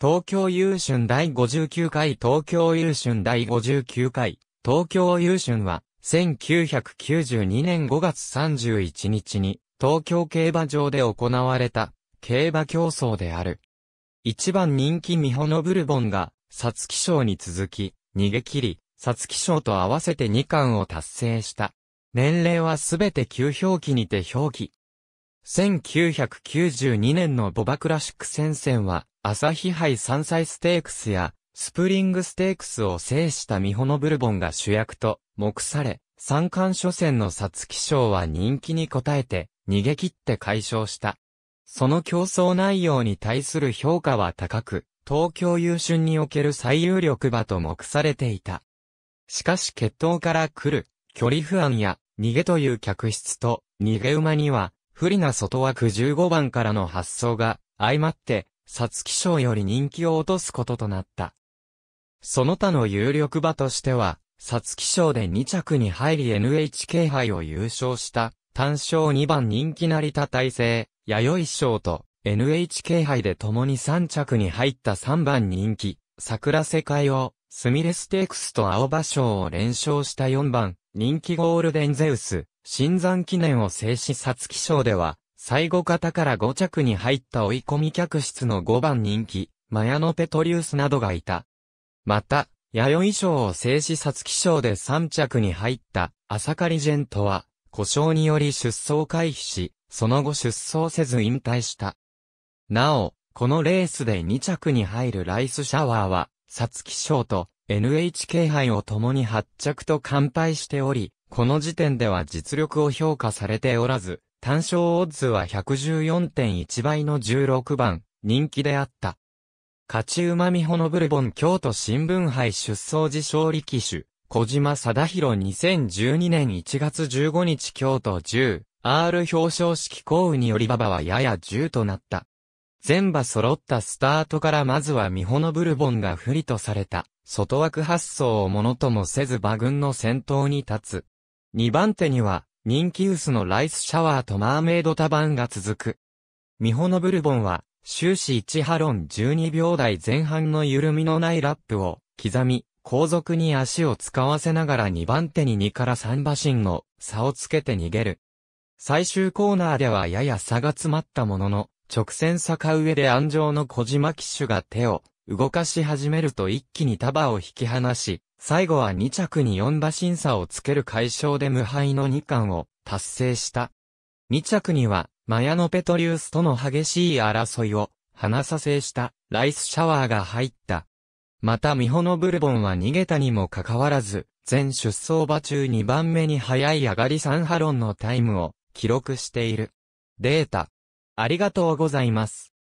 東京優春第59回東京優春第59回東京優春は1992年5月31日に東京競馬場で行われた競馬競争である。一番人気ミホノブルボンが、サツキ賞に続き、逃げ切り、サツキ賞と合わせて2冠を達成した。年齢はすべて旧表記にて表記。1992年のボバクラシック戦線は、朝日杯山菜ステークスや、スプリングステークスを制したミホノブルボンが主役と目され、三冠初戦のサツキ賞は人気に応えて、逃げ切って解消した。その競争内容に対する評価は高く、東京優春における最有力馬と目されていた。しかし決闘から来る、距離不安や、逃げという客室と、逃げ馬には、不利な外枠15番からの発想が、相まって、サツキ賞より人気を落とすこととなった。その他の有力馬としては、サツキ賞で2着に入り NHK 杯を優勝した、単勝2番人気成田大成、弥生賞と、NHK 杯で共に3着に入った3番人気、桜世界を、スミレステークスと青葉賞を連勝した4番、人気ゴールデンゼウス、新山記念を制しサツキ賞では、最後方から5着に入った追い込み客室の5番人気、マヤノペトリウスなどがいた。また、弥生賞を静止殺気賞で3着に入った朝刈りジェントは、故障により出走回避し、その後出走せず引退した。なお、このレースで2着に入るライスシャワーは、サツキ賞と NHK 杯を共に発着と乾杯しており、この時点では実力を評価されておらず、単勝オッズは114.1倍の16番、人気であった。勝ち馬美穂のブルボン京都新聞杯出走時勝利騎手、小島貞弘2012年1月15日京都 10R 表彰式降雨により馬場はやや10となった。全馬揃ったスタートからまずは美穂のブルボンが不利とされた、外枠発想をものともせず馬群の先頭に立つ。2番手には、人気薄のライスシャワーとマーメイドタバンが続く。ミホのブルボンは、終始1ハロン12秒台前半の緩みのないラップを刻み、後続に足を使わせながら2番手に2から3馬身の差をつけて逃げる。最終コーナーではやや差が詰まったものの、直線坂上で安城の小島騎手が手を動かし始めると一気に束を引き離し、最後は2着に4馬審査をつける解消で無敗の2冠を達成した。2着には、マヤノペトリウスとの激しい争いを、花させしたライスシャワーが入った。また、ミホノブルボンは逃げたにもかかわらず、全出走馬中2番目に早い上がり3ハロンのタイムを記録している。データ。ありがとうございます。